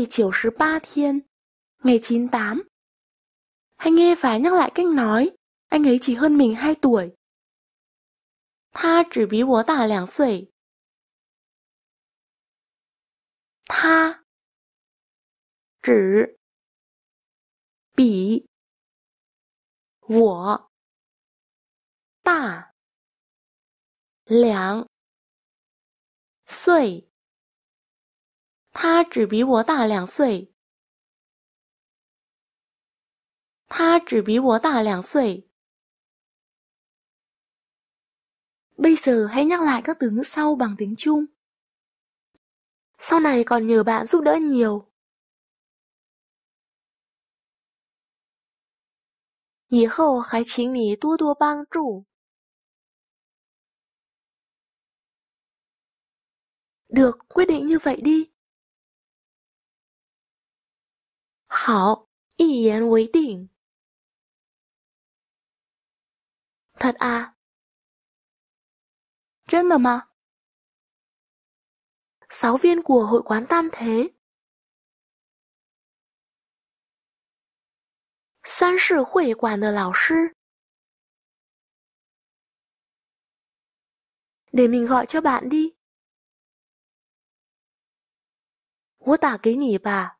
第九十 ba thiên, ngày tám Anh nghe và nhắc lại cách nói, anh ấy chỉ hơn mình hai tuổi. Tha chỉ bí bố tả lẻng sủi. Tha Chỉ Bỉ Wǒ Tả Lẻng Sủi 他只比我大两岁。他只比我大两岁. Bây giờ hãy nhắc lại các từ ngữ sau bằng tiếng Trung. Sau này còn nhờ bạn giúp đỡ nhiều. 以后还请你多多帮助。Được, quyết định như vậy đi. 好，一言为定。Thật à? Chân là mà. Sáu viên của hội quán tam thế. San sư hội quán de lão sư. Để mình gọi cho bạn đi. 我打给你吧。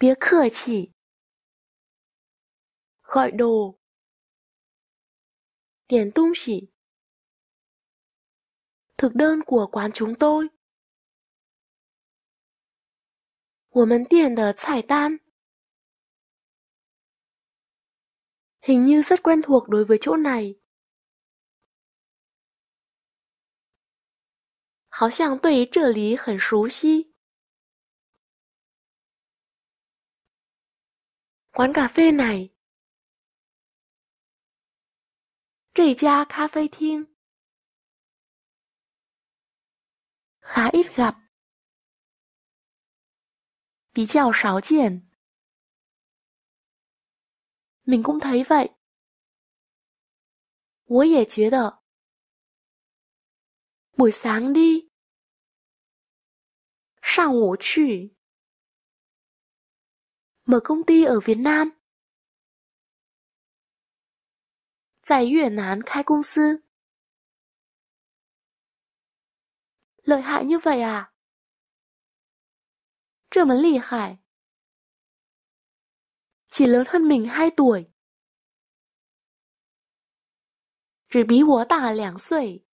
别客气。gọi đồ Tiền tung chỉ Thực đơn của quán chúng tôi 我们店的菜单 Hình như rất quen thuộc đối với chỗ này quán cà phê này. 这家咖啡厅 khá ít gặp. 比较少见 mình cũng thấy vậy. 我也觉得 buổi sáng đi. 上午去 mở công ty ở Việt Nam. Giải Việt Nam khai công sư. Lợi hại như vậy à? Trở mấn lì khải. Chỉ lớn hơn mình 2 tuổi. Rồi bí bố tả lẻng sưởi.